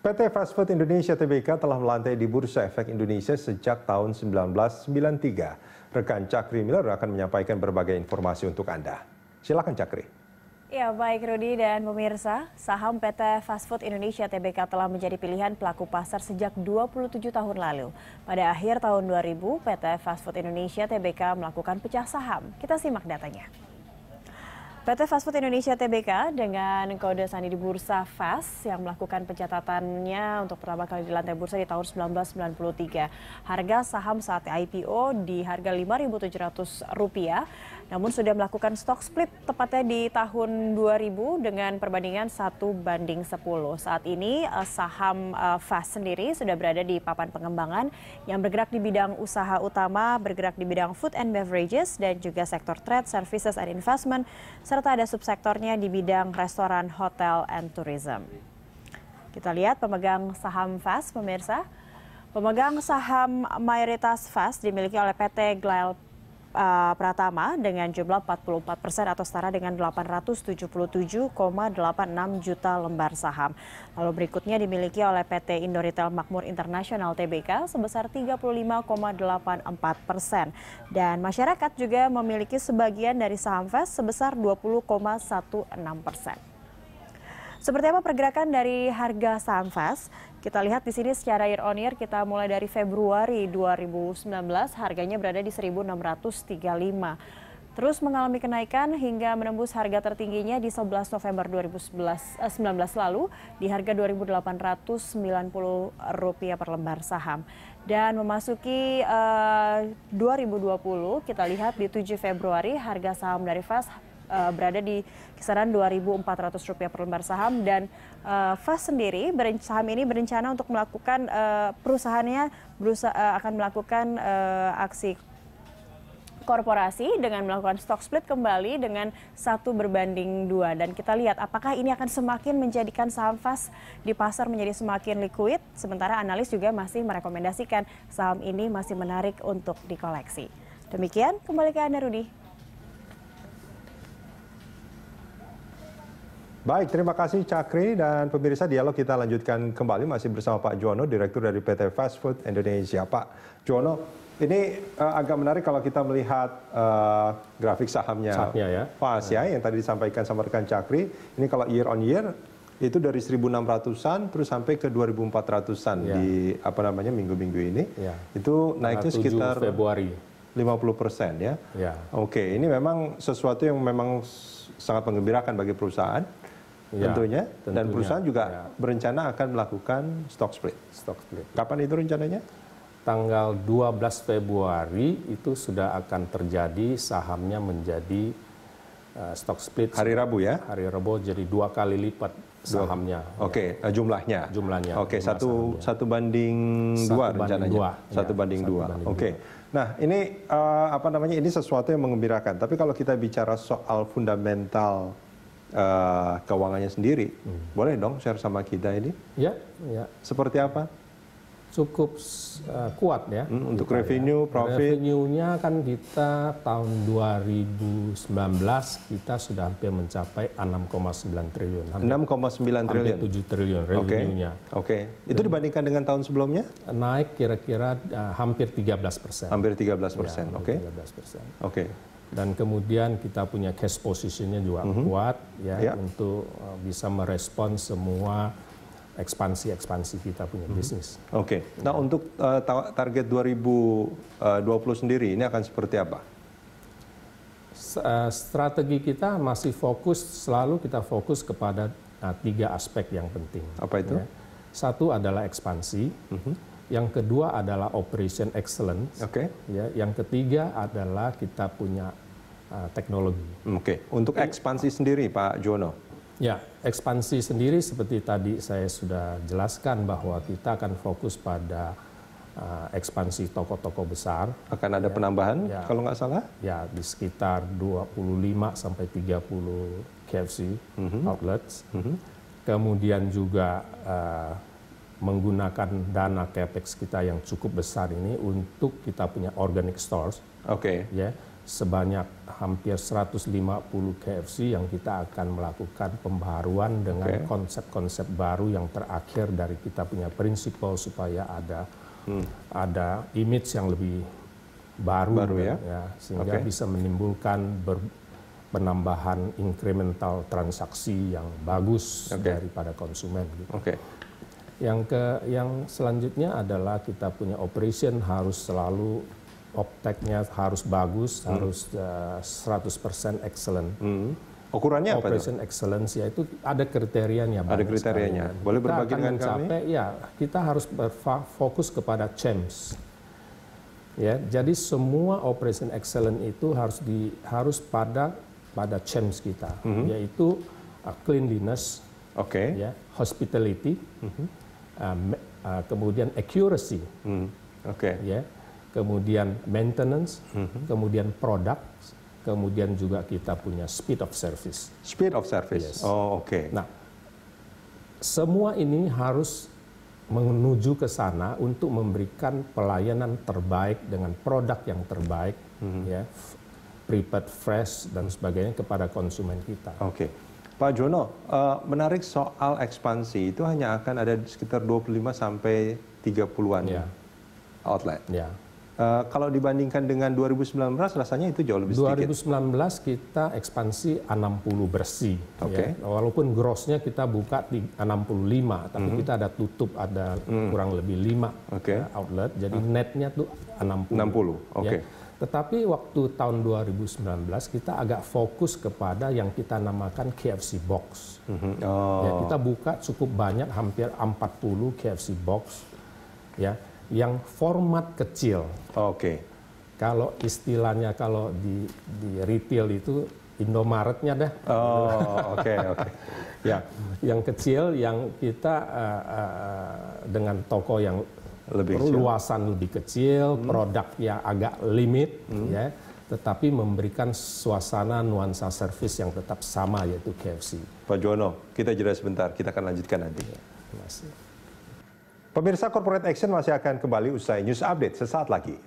PT Fast Food Indonesia Tbk telah melantai di Bursa Efek Indonesia sejak tahun 1993. Rekan Cakri Miller akan menyampaikan berbagai informasi untuk Anda. Silakan Cakri. Ya baik Rudi dan pemirsa, saham PT Fast Food Indonesia TBK telah menjadi pilihan pelaku pasar sejak 27 tahun lalu. Pada akhir tahun 2000, PT Fast Food Indonesia TBK melakukan pecah saham. Kita simak datanya. PT Fast Food Indonesia TBK dengan kode sandi di Bursa Fast yang melakukan pencatatannya untuk pertama kali di lantai bursa di tahun 1993. Harga saham saat IPO di harga Rp5.700 namun sudah melakukan stock split tepatnya di tahun 2000 dengan perbandingan 1 banding 10. Saat ini eh, saham eh, FAS sendiri sudah berada di papan pengembangan yang bergerak di bidang usaha utama, bergerak di bidang food and beverages dan juga sektor trade, services and investment serta ada subsektornya di bidang restoran, hotel and tourism. Kita lihat pemegang saham FAS pemirsa. Pemegang saham mayoritas FAS dimiliki oleh PT Glyle Eh, Pratama dengan jumlah 44 persen atau setara dengan 877,86 juta lembar saham. Lalu berikutnya dimiliki oleh PT Indo Retail Makmur Internasional TBK sebesar 35,84 persen. Dan masyarakat juga memiliki sebagian dari saham VES sebesar 20,16 persen. Seperti apa pergerakan dari harga saham VES? Kita lihat di sini secara year on year kita mulai dari Februari 2019 harganya berada di 1635. Terus mengalami kenaikan hingga menembus harga tertingginya di 11 November 2019 eh, lalu di harga Rp2.890 per lembar saham. Dan memasuki eh, 2020 kita lihat di 7 Februari harga saham dari Fast Eh, berada di kisaran Rp2.400 per lembar saham dan uh, FAS sendiri saham ini berencana untuk melakukan uh, perusahaannya berusaha, uh, akan melakukan uh, aksi korporasi dengan melakukan stock split kembali dengan satu berbanding dua dan kita lihat apakah ini akan semakin menjadikan saham FAS di pasar menjadi semakin liquid sementara analis juga masih merekomendasikan saham ini masih menarik untuk dikoleksi. Demikian kembali ke Anda Rudi. Baik, terima kasih Cakri dan pemirsa dialog kita lanjutkan kembali masih bersama Pak Jono, Direktur dari PT Fast Food Indonesia. Pak Jono, ini uh, agak menarik kalau kita melihat uh, grafik sahamnya, sahamnya ya. Fast ya, yang tadi disampaikan sama rekan Cakri. Ini kalau year on year itu dari 1.600-an terus sampai ke 2.400-an ya. di apa namanya minggu-minggu ini. Ya. Itu naiknya sekitar Februari. 50 persen ya. ya. Oke, ini memang sesuatu yang memang sangat mengembirakan bagi perusahaan. Iya, tentunya dan perusahaan juga iya. berencana akan melakukan stock split. Stock split. Kapan itu rencananya? Tanggal 12 Februari itu sudah akan terjadi sahamnya menjadi uh, stock split. Hari Rabu ya? Hari Rabu jadi dua kali lipat sahamnya. Oke, okay. ya. Eh, jumlahnya. Jumlahnya. Oke, okay. satu sahamnya. satu banding satu dua banding rencananya. Dua. Satu ya, banding satu dua. Oke. Okay. Nah, ini uh, apa namanya? Ini sesuatu yang mengembirakan. Tapi kalau kita bicara soal fundamental uh, keuangannya sendiri. Hmm. Boleh dong share sama kita ini? Ya, ya. Seperti apa? Cukup uh, kuat ya. Hmm, untuk kita, ya. revenue, ya. profit. Revenue-nya kan kita tahun 2019 kita sudah hampir mencapai 6,9 triliun. 6,9 triliun. 7 triliun revenue-nya. Oke. Okay. Itu dibandingkan dengan tahun sebelumnya? Naik kira-kira uh, hampir 13 persen. Hampir 13 ya, persen. Oke. Ya, Oke. Okay. 13% dan kemudian kita punya cash positionnya juga mm -hmm. kuat ya yeah. untuk uh, bisa merespon semua ekspansi-ekspansi kita punya mm -hmm. bisnis. Oke. Okay. Nah, ya. untuk uh, target 2020 uh, sendiri ini akan seperti apa? uh, strategi kita masih fokus selalu kita fokus kepada uh, tiga aspek yang penting. Apa itu? Ya. Satu adalah ekspansi. Mm -hmm yang kedua adalah operation excellence. Oke. Okay. Ya, yang ketiga adalah kita punya uh, teknologi. Oke. Okay. Untuk ekspansi sendiri, Pak Jono. Ya, ekspansi sendiri seperti tadi saya sudah jelaskan bahwa kita akan fokus pada uh, ekspansi toko-toko besar. Akan ada ya, penambahan ya, kalau nggak salah? Ya, di sekitar 25 sampai 30 KFC mm -hmm. outlets. Mm -hmm. Kemudian juga uh, menggunakan dana capex kita yang cukup besar ini untuk kita punya organic stores. Oke. Okay. Ya, sebanyak hampir 150 KFC yang kita akan melakukan pembaruan dengan konsep-konsep okay. baru yang terakhir dari kita punya prinsipal supaya ada hmm. ada image yang lebih baru, baru ya? Gitu ya sehingga okay. bisa menimbulkan ber, penambahan incremental transaksi yang bagus okay. daripada konsumen. Gitu. Oke, okay. Yang ke yang selanjutnya adalah kita punya operation harus selalu opteknya harus bagus, hmm. harus uh, eh, 100% excellent. Hmm. Ukurannya Operation apa? Operation excellence yaitu ada kriterianya. Ada kriterianya. Sekali. Boleh berbagi dengan mencapai, kami? Ya, kita harus fokus kepada CHAMPS. Ya, jadi semua operation excellent itu harus di harus pada pada CHAMPS kita, -hmm. yaitu uh, cleanliness, okay. ya, hospitality, -hmm uh, uh, kemudian accuracy, hmm. okay. ya, kemudian maintenance, hmm. kemudian produk, kemudian juga kita punya speed of service. Speed of service. Yes. Oh, oke. Okay. Nah, semua ini harus menuju ke sana untuk memberikan pelayanan terbaik dengan produk yang terbaik, hmm. ya, prepared fresh dan sebagainya kepada konsumen kita. Oke. Okay. Pak Jono, uh, menarik soal ekspansi itu hanya akan ada sekitar 25 sampai 30-an yeah. outlet. Yeah. Ya. Uh, kalau dibandingkan dengan 2019 rasanya itu jauh lebih sedikit. 2019 kita ekspansi 60 bersih. Ya. Oke. Okay. Ya. Walaupun grossnya kita buka di 65, tapi mm -hmm. kita ada tutup ada mm. kurang lebih 5 okay. ya, outlet. Jadi uh. netnya tuh 60. 60, ya. oke. Okay. Ya tetapi waktu tahun 2019 kita agak fokus kepada yang kita namakan KFC Box. Mm-hmm. Ya, oh. Ya, kita buka cukup banyak, hampir 40 KFC Box, ya, yang format kecil. Oke. Okay. Kalau istilahnya kalau di, di retail itu Indomaretnya dah. Oh, oke okay, oke. Okay. ya, yang kecil, yang kita uh, uh, dengan toko yang lebih luasan lebih kecil, hmm. produk yang agak limit, hmm. ya, tetapi memberikan suasana nuansa servis yang tetap sama yaitu KFC. Pak Jono, kita jeda sebentar, kita akan lanjutkan nanti. Ya, terima kasih. Pemirsa Corporate Action masih akan kembali usai news update sesaat lagi.